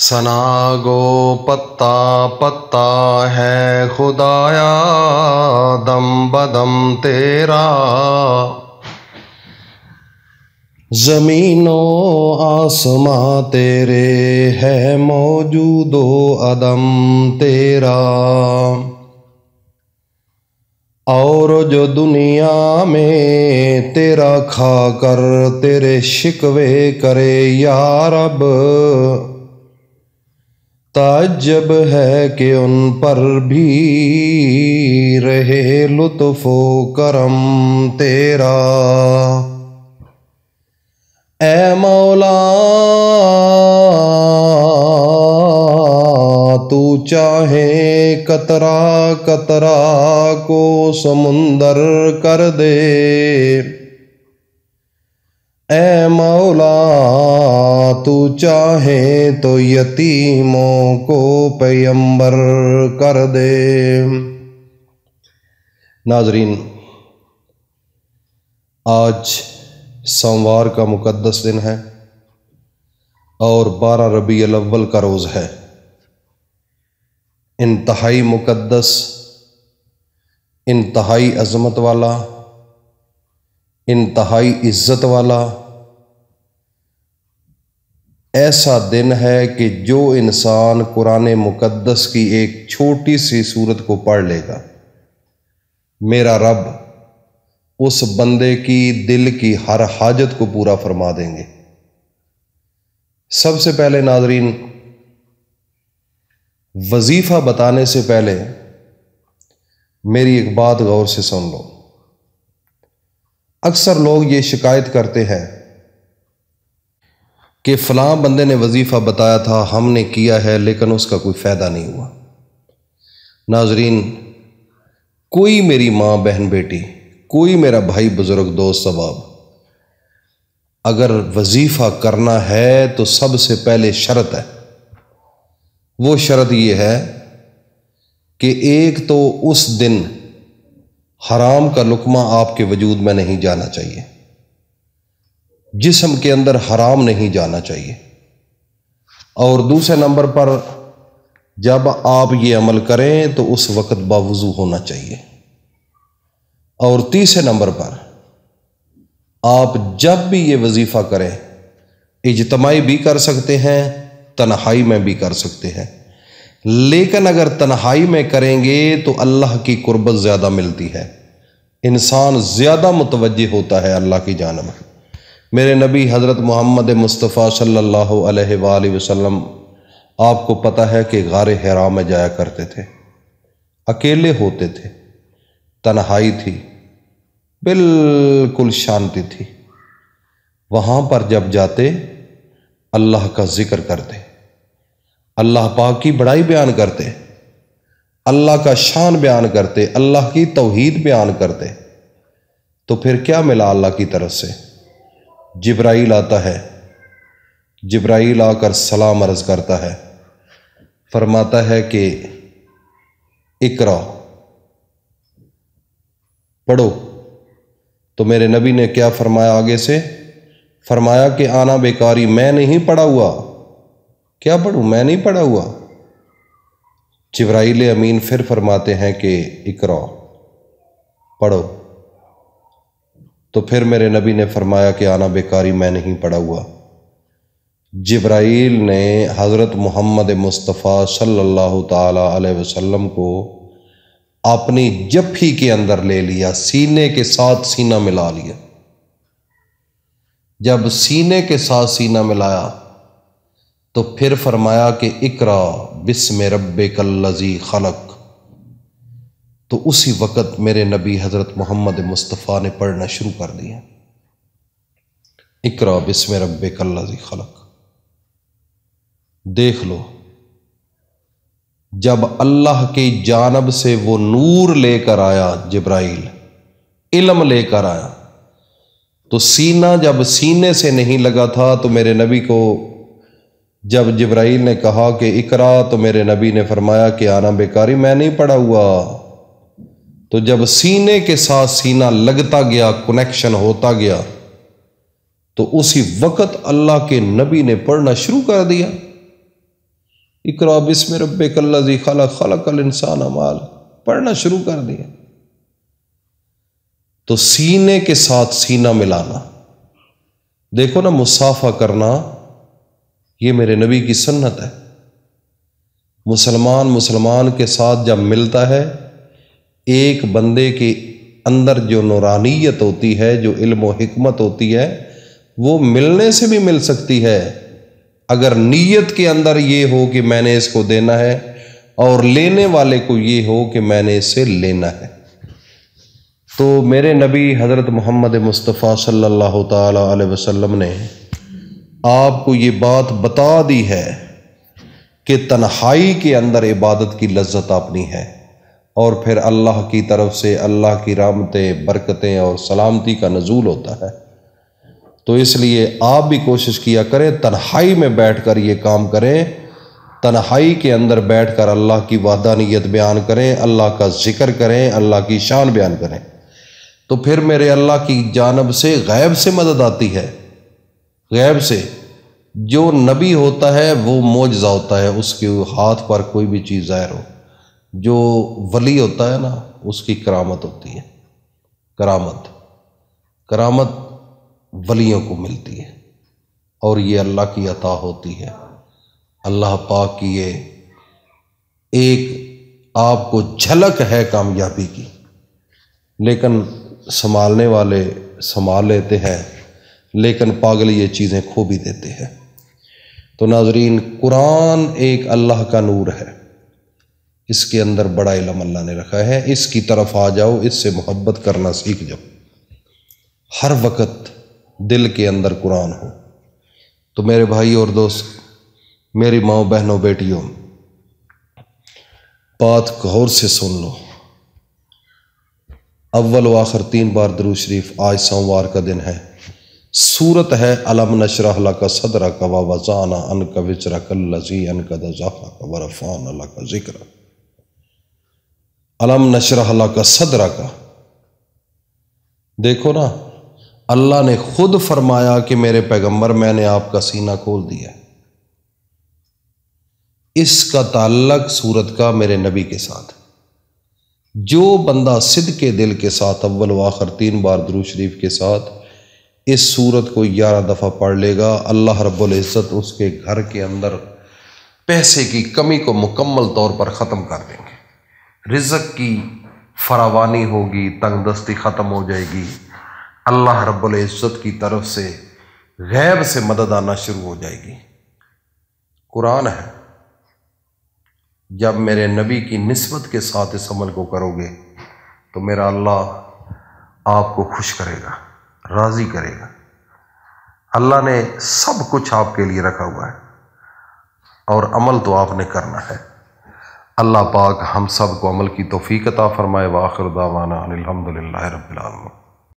गो पत्ता पत्ता है खुदाया दम बदम तेरा ज़मीनो आसमां तेरे है मौजूदो अदम तेरा और जो दुनिया में तेरा खाकर तेरे शिकवे करे यार अब ताज्जब है कि उन पर भी रहे लुत्फो करम तेरा ए मौला तू चाहे कतरा कतरा को समुंदर कर दे ए मौला तू चाहे तो यतीमों को पैम्बर कर दे नाजरीन आज सोमवार का मुकद्दस दिन है और बारह रबी अव्वल का रोज़ है इंतहाई मुकद्दस इंतहाई अजमत वाला इंतहाई इज़्ज़त वाला ऐसा दिन है कि जो इंसान कुरान मुकद्दस की एक छोटी सी सूरत को पढ़ लेगा मेरा रब उस बंदे की दिल की हर हाजत को पूरा फरमा देंगे सबसे पहले नाजरीन वजीफ़ा बताने से पहले मेरी एक बात गौर से सुन लो अक्सर लोग ये शिकायत करते हैं कि फलां बंदे ने वजीफ़ा बताया था हमने किया है लेकिन उसका कोई फ़ायदा नहीं हुआ नाजरीन कोई मेरी माँ बहन बेटी कोई मेरा भाई बुज़ुर्ग दोस्त सवाब अगर वजीफ़ा करना है तो सबसे पहले शर्त है वो शर्त ये है कि एक तो उस दिन हराम का लुकमा आपके वजूद में नहीं जाना चाहिए जिसम के अंदर हराम नहीं जाना चाहिए और दूसरे नंबर पर जब आप ये अमल करें तो उस वक़्त बावजू होना चाहिए और तीसरे नंबर पर आप जब भी ये वजीफ़ा करें इजतमाही भी कर सकते हैं तन्हाई में भी कर सकते हैं लेकिन अगर तन्हाई में करेंगे तो अल्लाह की कुर्बत ज़्यादा मिलती है इंसान ज़्यादा मुतवज होता है अल्लाह की जानब मेरे नबी हज़रत मोहम्मद मुस्तफ़ा सल्लल्लाहु अलैहि वसल्लम आपको पता है कि गार हरा में जाया करते थे अकेले होते थे तन्हाई थी बिल्कुल शांति थी वहाँ पर जब जाते अल्लाह का ज़िक्र करते अल्लाह पाक की बड़ाई बयान करते अल्लाह का शान बयान करते अल्लाह की तोहीद बयान करते तो फिर क्या मिला अल्लाह की तरफ से जिब्राइल आता है जिब्राइल आकर सलाम अर्ज़ करता है फरमाता है कि इकरा पढ़ो तो मेरे नबी ने क्या फरमाया आगे से फरमाया कि आना बेकारी मैं नहीं पढ़ा हुआ क्या पढ़ू मैं नहीं पढ़ा हुआ जब्राइल अमीन फिर फरमाते हैं कि इकरा पढ़ो तो फिर मेरे नबी ने फरमाया कि आना बेकारी मैं नहीं पढ़ा हुआ जबराइल ने हज़रत मोहम्मद मुस्तफ़ा सल्लल्लाहु अलैहि वसल्लम को अपनी जफ्फी के अंदर ले लिया सीने के साथ सीना मिला लिया जब सीने के साथ सीना मिलाया तो फिर फरमाया कि इकरा बिस्म रब कल्लजी खलक तो उसी वक़्त मेरे नबी हज़रत मोहम्मद मुस्तफ़ा ने पढ़ना शुरू कर दिया इकरा बिस्म रब कल्लजी खलक देख लो जब अल्लाह की जानब से वो नूर लेकर आया जब्राइल इलम लेकर आया तो सीना जब सीने से नहीं लगा था तो मेरे नबी को जब जब्राइल ने कहा कि इकरा तो मेरे नबी ने फरमाया कि आना बेकारी मैं नहीं पढ़ा हुआ तो जब सीने के साथ सीना लगता गया कनेक्शन होता गया तो उसी वक़्त अल्लाह के नबी ने पढ़ना शुरू कर दिया इकरा बिस्म रब कल्लाजी खला खला कल इंसान अमाल पढ़ना शुरू कर दिया तो सीने के साथ सीना मिलाना देखो ना मुसाफा करना ये मेरे नबी की सुन्नत है मुसलमान मुसलमान के साथ जब मिलता है एक बंदे के अंदर जो नौरानियत होती है जो इल्म हमत होती है वो मिलने से भी मिल सकती है अगर नीयत के अंदर ये हो कि मैंने इसको देना है और लेने वाले को ये हो कि मैंने इसे लेना है तो मेरे नबी हज़रत मोहम्मद मुस्तफ़ा सल्लल्लाहु अलैहि वसल्लम ने आपको ये बात बता दी है कि तन्हाई के अंदर इबादत की लज्जत अपनी है और फिर अल्लाह की तरफ से अल्लाह की रामतें बरकतें और सलामती का नजूल होता है तो इसलिए आप भी कोशिश किया करें तन्हाई में बैठ कर ये काम करें तन्हाई के अंदर बैठ कर अल्लाह की वादानियत बयान करें अल्लाह का जिक्र करें अल्लाह की शान बयान करें तो फिर मेरे अल्लाह की जानब से गैब से मदद आती है गैब से जो नबी होता है वो मोजा होता है उसके हाथ पर कोई भी चीज़ ज़ाहिर हो जो वली होता है ना उसकी करामत होती है करामत करामत वलियों को मिलती है और ये अल्लाह की अता होती है अल्लाह पाक की ये एक आपको झलक है कामयाबी की लेकिन संभालने वाले संभाल लेते हैं लेकिन पागल ये चीज़ें खो भी देते हैं तो नाजरीन कुरान एक अल्लाह का नूर है इसके अंदर बड़ा इलम अल्लाह ने रखा है इसकी तरफ आ जाओ इससे मोहब्बत करना सीख जाओ हर वक्त दिल के अंदर कुरान हो तो मेरे भाई और दोस्त मेरी माओ बहनों बेटियों बात गौर से सुन लो अव्वल व आखिर तीन बार दरू शरीफ आज सोमवार का दिन है सूरत है अलम नशरह का सदर कवा वजाना अन का विचरा लजी अन का दजाफा का वरफान अला का जिक्र अलम नशरह का सदर का देखो ना अल्लाह ने खुद फरमाया कि मेरे पैगंबर मैंने आपका सीना खोल दिया इसका ताल्लक सूरत का मेरे नबी के साथ जो बंदा सिद के दिल के साथ अव्वल आखिर तीन बार दरू शरीफ के साथ इस सूरत को ग्यारह दफ़ा पढ़ लेगा अल्लाह रब्ज़त उसके घर के अंदर पैसे की कमी को मुकम्मल तौर पर ख़त्म कर देंगे रिजक की फरावानी होगी तंगदस्ती ख़त्म हो जाएगी अल्लाह रब्ज़त की तरफ से गैब से मदद आना शुरू हो जाएगी कुरान है जब मेरे नबी की नस्बत के साथ इस अमल को करोगे तो मेरा अल्लाह आपको खुश करेगा राज़ी करेगा अल्लाह ने सब कुछ आपके लिए रखा हुआ है और अमल तो आपने करना है अल्लाह पाक हम सब को अमल की तोफ़ी फ़रमाए वाखिर दावाना अलहमदिल्ला रबीआलम